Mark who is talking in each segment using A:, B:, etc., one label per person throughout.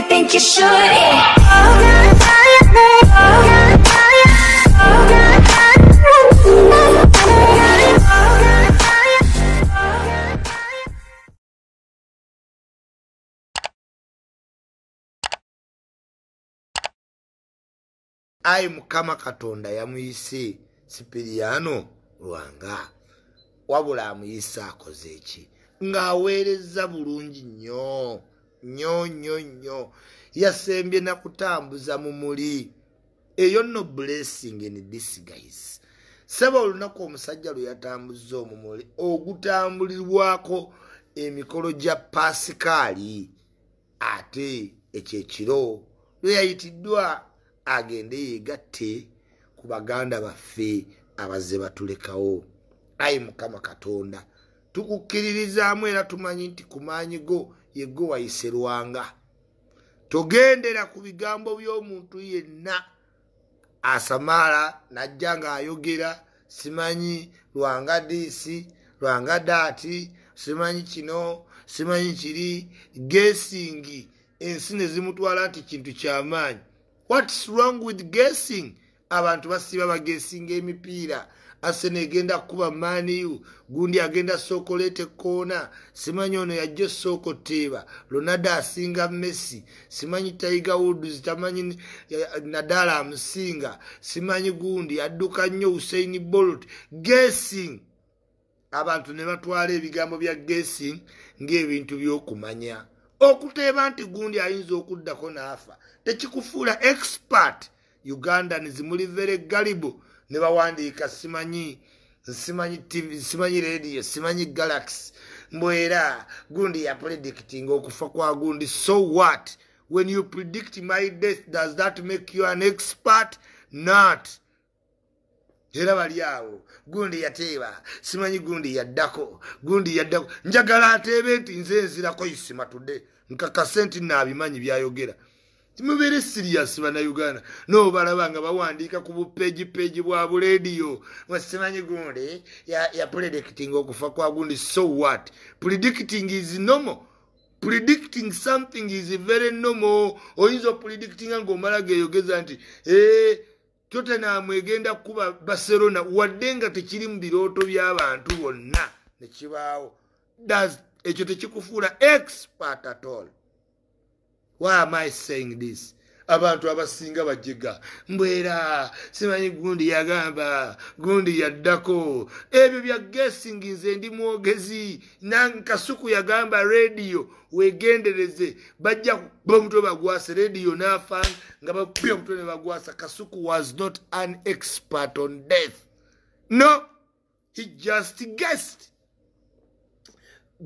A: really think you should ayi mukama katonda yamuyise sipiriyano lwanga wabula amuyise akoze eki ng'aweereza bulungi nnyo nnyo nnyo nnyo yasembye nakutambuza mumuli eyo no blessing in this guys saba olunaku omusajja lwe yatambuza omumuli ogutambulirwako emikolo gya paasikaali ate ekyekiro lwe yayitiddwa agende yeegatte ku baganda baffe abaze batulekawo ayi mukama katonda tukukkiririzaamu era tumanyi nti kumaanyi go yegwe wayiserwanga togendera ku bigambo by'omuntu yenna asamaala najja ng'ayogera simanyi lwanga diisi lwanga daati simanyi kino simanyi kiri gesingi ensi ne zimutwala nti kintu kyamaanyi whatis wrong with gesing abantu basiba bagesinga emipiira arsenal egenda kuba maniu gundi agenda sooko leete koona simanyi ono yajjo sooko teeba ronaldo asinga messi simanyi taiga woods tamanyi nadala amusinga simanyi gundi adduka nnyo usain bolt gesing abantu ne batwala ebigambo bya gesing ng'ebintu by'okumanya okuteeba nti gundi ayinza okuddako n'afa tekikufuula expert ugandanizi muli very galible ne bawandiika simanyi simanyi tv simanyi radio simanyi galaxy mbwera gundi ya predicting okufa kwa gundi so what when you predict my death does that make you an expert not era bali awo gundi yateeba simanyi gundi yaddako gundi yaddako njagala ateebe nti nze nzirako isima tudde nkakasente nabimanyi byayogera mubeere sirias bannayuganda nobalaba nga bawandiika ku bupejipeji bwa buladiyo mwesimanyi gundi yapredictinga ya okufa kwa gundi so what predicting is nomo predicting something is very nomo oyinza opredictinga ngaomala geyogeza nti ee eh, totanamu egenda kuba baserona wadde nga tekiri mu birooto by'abantu bonna nekibaawo ekyo tekikufuula expert at all wamaisaingthis abantu abasinga bajega mbwera simanyi gundi yagamba gundi yaddako ebyo byagesingi nze ndi mwogezi nankasuku yagamba rediyo wegendereze bajja bomutwe bagwasa rediyo nafa nga bapya omutwe ne bagwasa kasuku was not an expert on death no he just guessed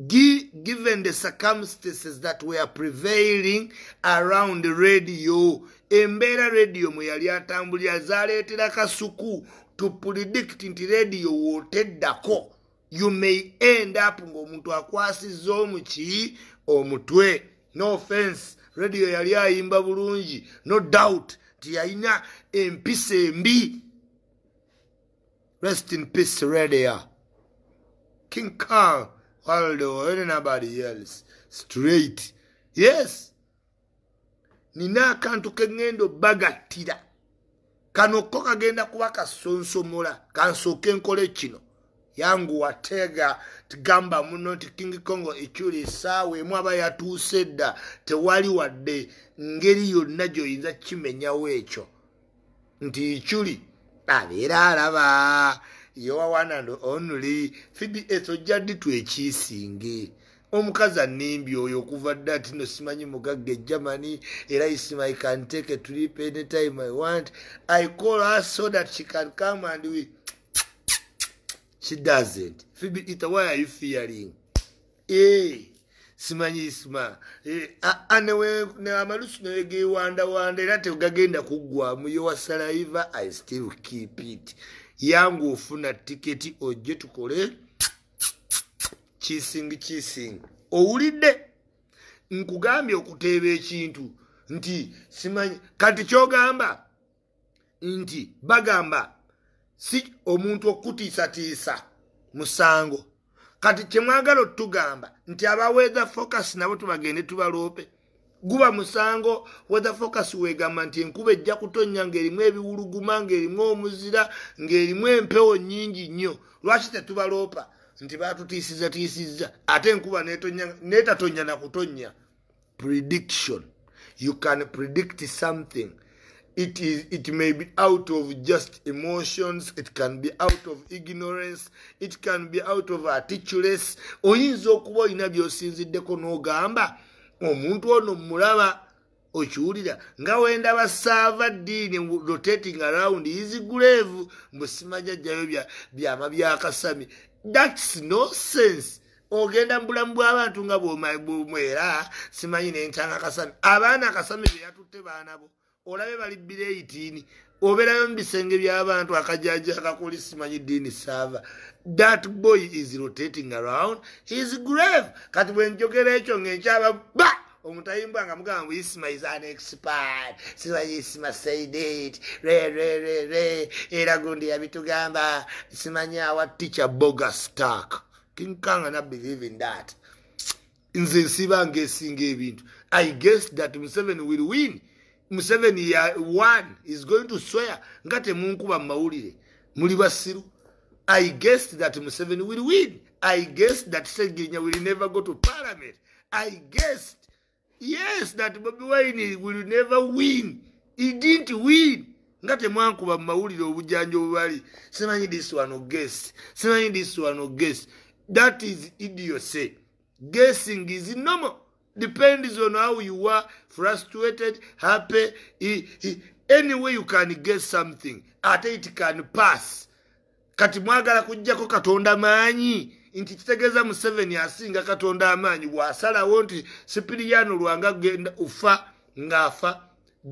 A: given the circumstances that were prevailing around the radio embeera radio mwe yali atambulira zaleetera kasuku to predict nti radio wotaeddako you may end up ng'omuntu akwasizza omuki omutwe no offense radio yali ayimba bulungi no doubt nti yalina empisa embi rest in peace radio king kar world or anybody else straight. Yes. Nina kantu kengendo bagatira. Kanoko kagenda kuwa kasonsomola. Kansoke nkole chino. Yangu watega. Tigamba muno tikingi kongo ichuli sawe. Mwaba ya tuuseda. Tewali wade. Ngeri yonajo inza chime nyawecho. Nti ichuli. Tavira alaba. Tavira alaba. yewawaana nti onuli fibi esojjadde twekiisinge omukazi annimbi oyo okuva dda tino simanyi mugagga e germany era isima i can take a trip any time i want i call her so that she can come and we she doesn't fibi ita why are you fearing ee eh, simanyi isima eh, amalusu newegewandawanda era tegagenda kuggwamu yowa saliva i still keep it yangu ofuna tiketi ojje tukole kising kising owulidde nkugambye okuteeba ekintu nti simanyi kati kyogamba nti bagamba si omuntu okutiisatiisa musango kati kyemwagala otugamba nti abaweza focus nabo tubagende tubaloope guba musango wethefocus wegamba nti enkuba ejja kutonya ngaerimu ebiwuluguma ngaerimu omuzira ngaerimu empewo nyingi nnyo lwaki tetubaloopa nti batutiisiza tiisiza ate enkuba netatonya nakutonya prediction you can predict something it, is, it may be out of just emotions it can be out of ignorance it can be out of articulace oyinza okuba olina byosinziddeko n'ogamba no omuntu ono mulaba okiwulira nga wenda basaava ddiini rotating around easy grave mbwe simajajjayo byama byakasami thats no sense ogenda mu bulamu bw'abantu nga bwomwera simanyi nentanga kasami abaana akasami be yatutte baanabo olabe bali bireitiini obeerayo mu bisenge by'abantu akajaji akakuli simanyi diini saava that boy is rotating around his grave kati bwe njogera ekyo ngenkyaba ba omutayimbwa nga mugamba bu isima is an expert siba isima saidate rerrere era gundi yabitugamba simanyi awa teacher boga stark kinkanga na believe in that nze siba ngaesinga ebintu i guess that mseven will win mseven ya one is going to swear nga temunkuba mu mawulire muli basiru I guessed that Museveni will win. I guessed that Seginya will never go to parliament. I guessed, yes, that Bobi Wine will never win. He didn't win. nga temwankuba mu mawulire obujjanja obubali simanyi this one oh, guess simanyi this one oh, guess that is idiocy guessing is normal depends on how you are frustrated happy any way you can guess something at it can pass kati mwagala kuggyako katonda maanyi nti kitegeeza museveni asinga katonda amaanyi bw'asalawo nti sipiriyano lwanga genda ufa ng'afa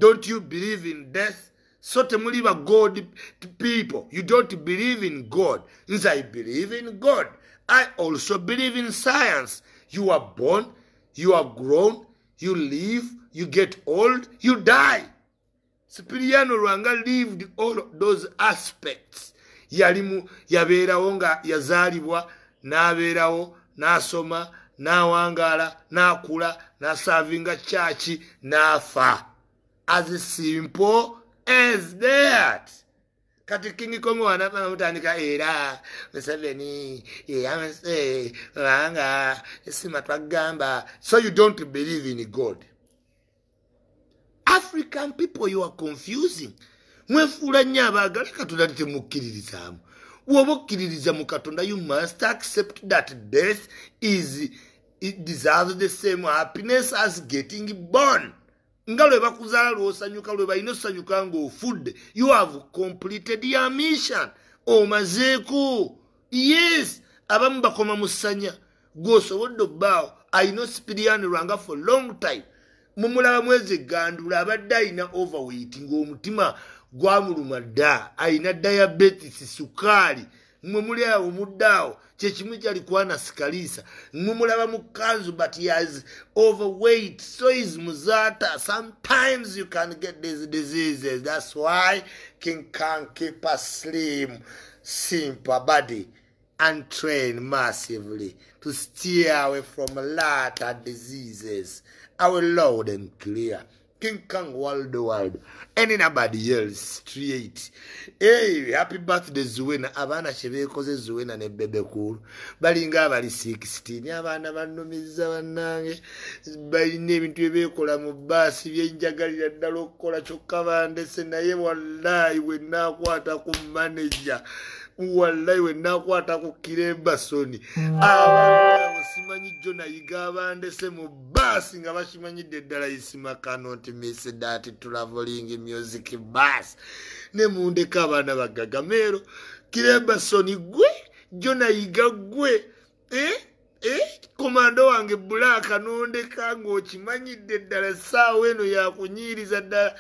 A: don't you believe in death sote temuli ba god people you don't believe in god nze i believe in god i also believe in science you are born you are grown you live you get old you die sipiriyano lwanga lived all those aspects yalimu yabeerawo nga yazaalibwa n'abeerawo n'asoma n'awangaala n'akula n'asavinga kyaki n'afa as simple as that kati king komi wanaana mutandika era museveni eyamse eh, banga esima twagamba so you don't believe in god african people you are confusing mwefuula nnyo abaagala katonda tetemukkiririzaamu woba okkiririza mu katonda you must accept that death is deserve the same happiness as getting born nga lwe bakuzaala lwosanyuka lwe balina osanyuka ng'ofudde you have completed your mission omazeeko yes abamu bakoma mu ssanya gwosobodde obbaawo alina osipirianirwanga for long time mumulaba mwezi eggandula abadde alina overweight ng'omutima gwamuluma dda ayina dayabetisi sukaali mmwe awo mudao kyekimu kyalikwana sikaliisa mmwe mulaba mu but but is overweight so is muzata sometimes you can get these diseases that's why king can keep a slim simple body and train massively to steer away from of diseases I will loud and clear King Kong worldwide. Anybody else straight. Hey, happy birthday Zuena. Abana shebe koze Zuena ne bebe kuru. Bali nga bali 16. Abana vandu miza wanange. Bali nemi tuwebe kula mubasi. Vye njagari ya dalo kula chokava andese. Na ye walai we na kuata kumaneja. Walai we na kuata kukireba soni. Mm. Abana. simanyijjo nayiga abandese mu baasi nga bakimanyidde eddala isimakanot miss dat traveling music bas ne mundeka abaana bagagamero kirembasoni gwe jo nayiga gwe komando eh, eh, wange bulaaka nondeka ngaokimanyidde eddala essaawa eno yakunyiriza ddala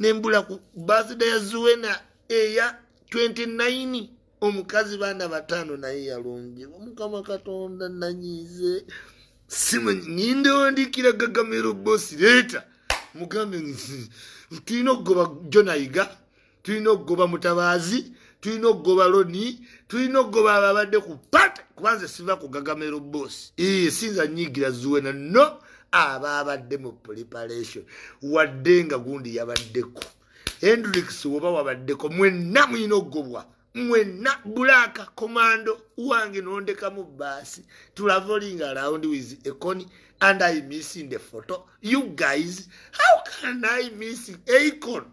A: nembula ku basida yazuwena eya 29 omukazi baana bataano naye yalungi omukama katonda nanyize nindiwandikira gagamero bosi leeta mugambe tulina okugoba jonayiga tulina okugoba mutabaazi tulina okugoba loni tulina okugoba ababadde ku pate kubanze siva ku gagamero bosi ee sinza nyigira ziwena no aba abadde mu preparation wadde nga gundi yabaddeko hendrix woba wabaddeko mwenna mulina okugobwa mwenna bulaaka komando wange nondekamu baasi tulavolinga around with econi and i miss in the photo you guys how can i miss acon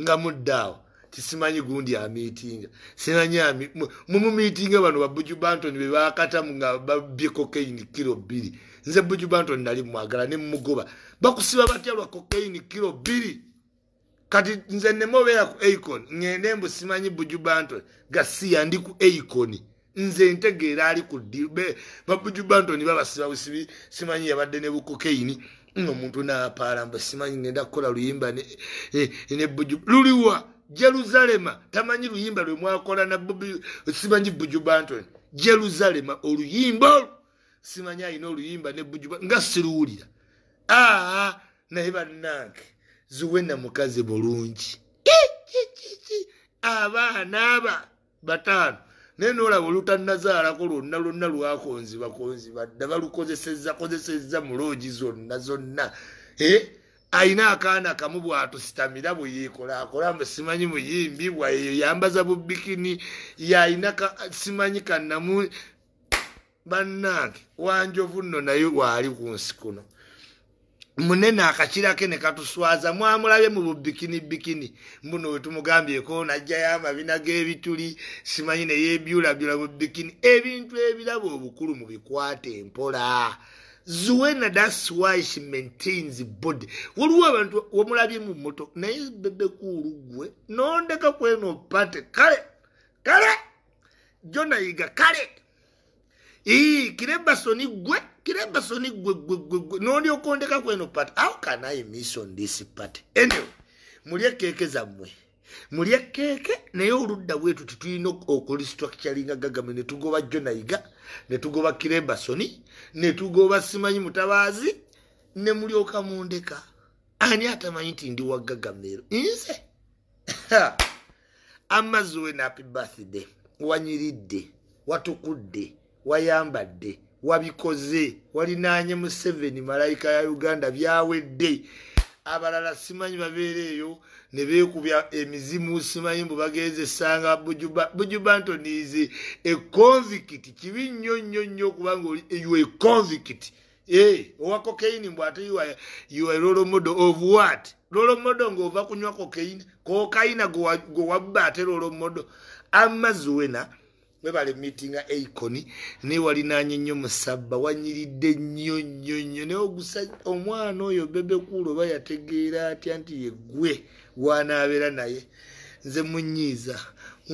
A: nga muddaawo tisimanyi gundi amiitinga simanyi mumumiitinga bano babuju banton bebakatamu nga babbye cokaini kiro bbiri nze buju banton nali mwagala ne mugoba bakusiba batya lwa cokaini kiro bbiri kati nze nemobeera ku aicon ŋŋende mbu simanyi bujubanton gasiya ndi ku aicon nze ntegeera ali ku babujubanton babasibabusibi simanyi yabadde ne bukokaini omuntu naapaala mbu simanyi ŋŋenda kukola luyimba nebuju e, luliwa jerusalema tamanyi luyimba lwe mwakola nasimanyi bujubanton jerusalema oluyimba olu simanyi alina oluyimba nebujuba nga siruwulira aa naye bannange zuwena mukazi bulungi abaana aba bataano naye nolaba olutanazaalako lwonna lwonna lwakonziba konziba dda balukozeseza kozeseza mulungi zonna zonna e? ayina akaana kamu bwatusitamira buyiikola akola mbe simanyi muyimbi bwayambaza bubikini yayina simanyi kannamu bannange wanjovu nno naye waali ku nsi kuno munene akakirake nekatuswaza mwamulabye mu bubikini bikini mbuno wetumugambyeko najjayo amabina g'ebituli simanyi neyebyulabyula bubikini ebintu ebirabe obukulu mu bikwata empola zuwena thats why she maintains body waliwo abantu wamulabye mu moto naye bebekuulu gwe nondeka kweno pate kale kale jonayiga kale ii kirebasoni gwe kirebasoni gwegwegwegwe noli okondeka kweno pat how can i miss on this pat anyway mulye keke zammwe mulye keke naye oludda bwetu tetulina okulistructuringa gagame ne tugoba jonayiga ne tugoba kirebasoni ne tugoba simanyi mutabaazi ne mulyoka mundeka ani atamanyi nti ndi wa gagamero nze amazzi we naapi birthday wanyiridde watukudde wayambadde wabikoze walinaanye museveni malayika ya uganda byawedde abalala simanyi babeera eyo ne beekubya emizimu simanyi mbu bagezesanga bujuba bujuba ntonize econvict kibi nnyo nnyo nnyo okubanga yue convict eh, owa cocaini mbw ate yue lolomodo of what lolomodo ng'ova kunywa cocaine cocaina gwewabba ate lolomodo amazi wena webala emitinga eikoni naye walinanye nnyo musabba wanyiridde nnyo nnyo nnyo naye ogusa omwana oyo bebekulu oba yategeera atya nti yeggwe wanaabeera naye nze munyiiza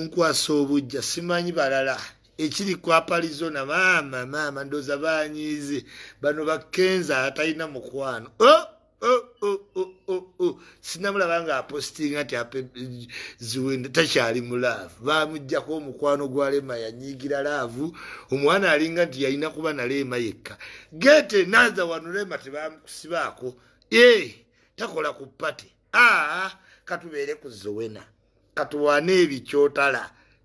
A: nkwasa obujja simanyi balala ekiri kwapalizona maama maama ndooza banyiize bano bakenza atalina mukwano oh! oh, oh, oh, oh, oh. sinamulaba nga apostinga nti ape ziwenda takyali mulaavu bamugjako omukwano gwa lema yanyigira laavu omwana alinga nti yalina kuba na lema yekka gete naza wano lema tebamukusibaako e eh, takola ku pate aa ah, katubeere ku zowena katuwane ebikyotala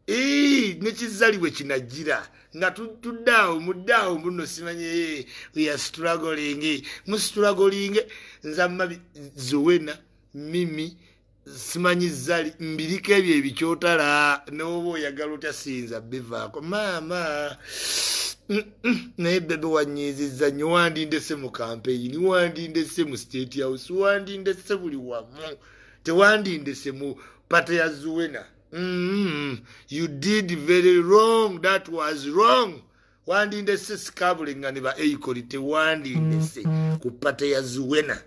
A: ee nekizaliwe kinajira nga tuddaawo muddaawo muno simanye eh, ya struggling eh, mu struggling nza mabi zowena mimi simanyi zali mbirika ebyo ebikyotala noba oyagala otya siyinza bivaako maama naye bebe wanyiiziza nnyo wandindese mu kampeyini wandindese mu state house wandindese buli wamu tewandindese mu pata ya zuwena mm, you did very wrong that was wrong wandindese sikabulengani ba eikoli tewandindese mm-hmm. kupata yaziwena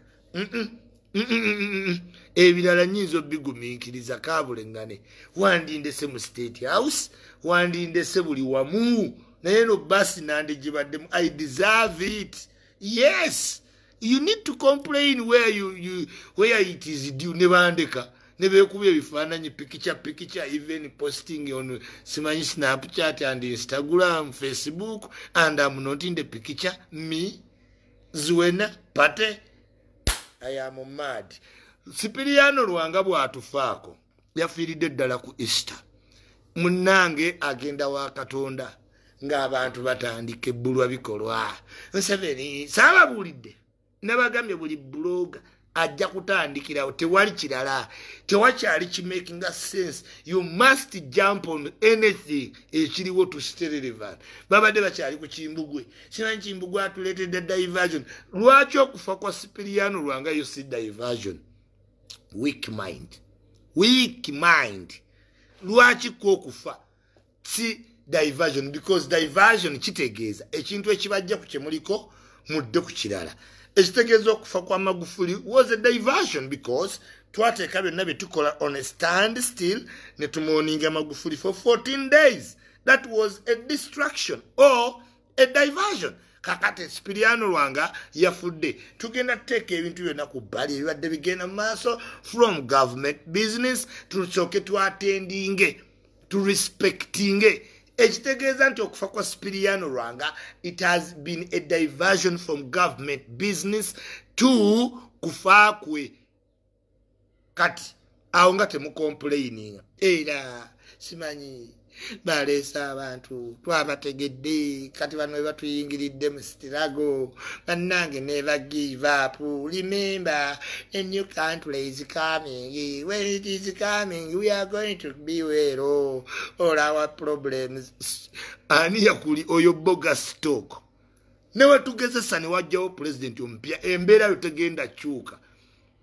A: ebirala nyinza obigumiikiriza kabulengane wandindese mu state house wandindese buli wamu naye nobasi nandi gibaddemu i deserve it yes you need to complain where, you, you, where it is due nebandeka nebekuba ebifaananyi pikica pikica even posting on simanyi snapchat and instagram facebook and am not in the pikica me zwena pate i am mad sipiriano lwanga bwatufaako yafiiridde ddala ku easter munange agenda wa katonda ng'abantu batandika ebbulwa bikolwa nseveni saababuulidde nabagambye buli buloga ajja kutandikirawo tewali kirala tewakyali kimakinga sense you must jump on anything ekiriwo to stay relevant babadde bakyali ku kimbugwe kimanyi kimbugwe atuleetedde diversion lwaki okufa kwa sipiriano lwanga yosi diversion weak mind weak mind lwaki ku okufa si diversion because diversion kitegeeza ekintu ekibajja ku kyemuliko mudde ku kirala ekitegeeza okufa kwa magufuli was a diversion because twateeka byonna bye tukola on a stand still ne tumoninga magufuli for 14 days that was a distraction or a diversion kakati sipiriano lwanga yafudde tugenda tuteeka ebintu byonna ku bbali ebibadde bigenda mu maaso from government business tusoke twatendinge turespectinge tu ekitegeeza nti okufa kwa spiriano lwanga it has been a diversion from government business to kufa kwe kati awo nga temucomplaininga era simanyi baleese abantu twabategedde kati bano webatuyingiridde mu sitirago bannange nebagivaapu rimemba a new country is coming when it is coming we are going to be wero all our problems ani yakuli oyo boga stoke newetugezesa newajjawo pulezidenti omupya embeera yo tegenda kyuka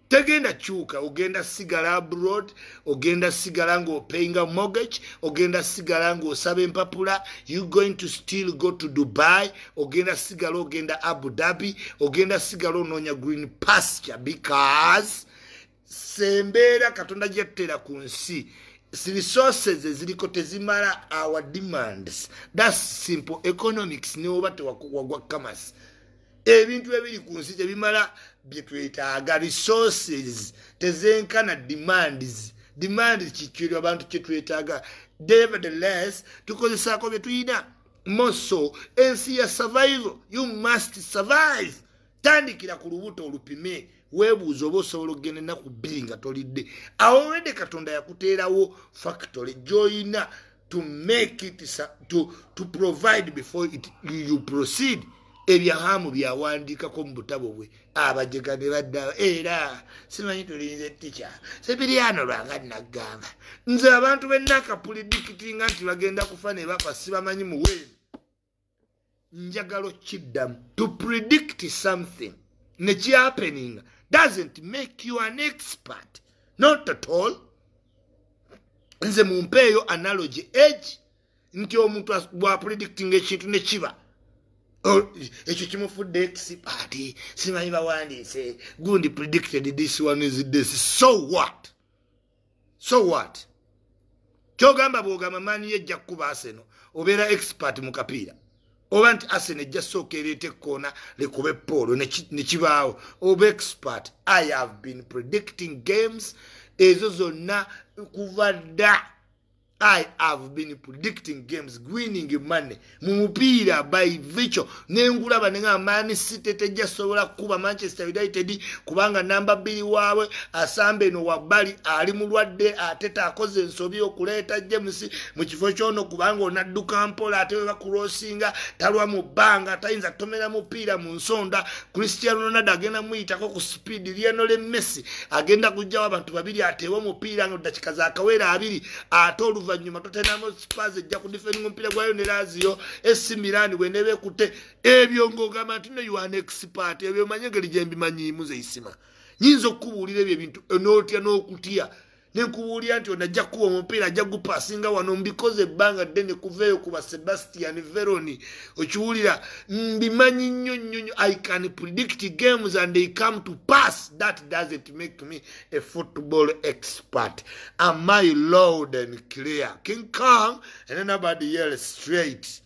A: tegenda kyuka ogenda sigala abroad ogenda sigala ng'opayinga mortgage ogenda sigala ng'osaba empapula you going to still go to dubai ogenda sigala ogenda abu dhabi ogenda sigala onoonya green pasture because sembeera katonda gyetutera ku nsi resources eziriko tezimala our demands thats simple economics newoba tewagwa commerce ebintu ebiri ku nsi tebimala byetwetaaga resources tezenkana demands demand kikiri abantu kyetwetaaga nevertheless tukozesaako byetuyina moso ensi ya survival you must survive tandikira ku lubuto olupime webuuza oba osobola okgenda enaku bbiri nga tolidde alredy katonda yakuteerawo factory gyoyina to make it to, to provide before it, you proceed ebyahamu byawandikako mubutabo bwe abajega ne baddaba era simanyi tulinze tica sebiriano lwanga nagamba nze abantu benakapulidikitinga nti bagenda kufa ne bafa sibamanyi muweeru njagalo kiddamu to predict something nekihappening doesn't make you an expert not at all nze mumpeeyo analogy egi nti omuntu bwapredictinga ekintu nekiba Oh, ekyo kimufudde ekisipaati simanyi bawandiise gundi predicted this one is this so what so what kyogamba bwogamba maanyi yo ejja kukuba aseno obeera expert mu kapiira oba nti aseno ejja sooka ereeta ekkoona lekuba epoolo ne kibaawo oba expert i have been predicting games ezo zonna kuva dda I have been predicting games, winning money mu mupiira by vicho nengulaba nenga Man City tejasobola kuba Manchester United kubanga namba bbiri waabwe asamba eno wabbali ali mulwadde ate taakoze ensobi okuleeta James mu kifo kyono kubanga onadduka mpola ate webakurosinga talwa mu bbanga tayinza tomera mupiira mu nsonda Cristiano Ronaldo agenda muyitako ku speed lyeno le Messi agenda kujjawo abantu babiri ateewo mupiira nga dakika za kawera abiri ate oluvanyuma totenamu spas ejja kudifeninga omupiira gwayo ne laziyo esimirani bwenebekute ebyo ngaogamba nti no yuane expert ebyo manyegeri gyembimanyimu zeisima nyinza okukubuulira ebyo ebintu n'otya n'okutya nenkubuulira nti ona ajja kkuba omupiira ajja gupasinga wano mbikoze ebbanga ddene kuvaeyo kuba sebastian veroni okiwulira mbimanyi nnyo nnyo nnyo i can predict games and they come to pass that doesn't make me a football expert am i loud and clear king kong and anybody yell straight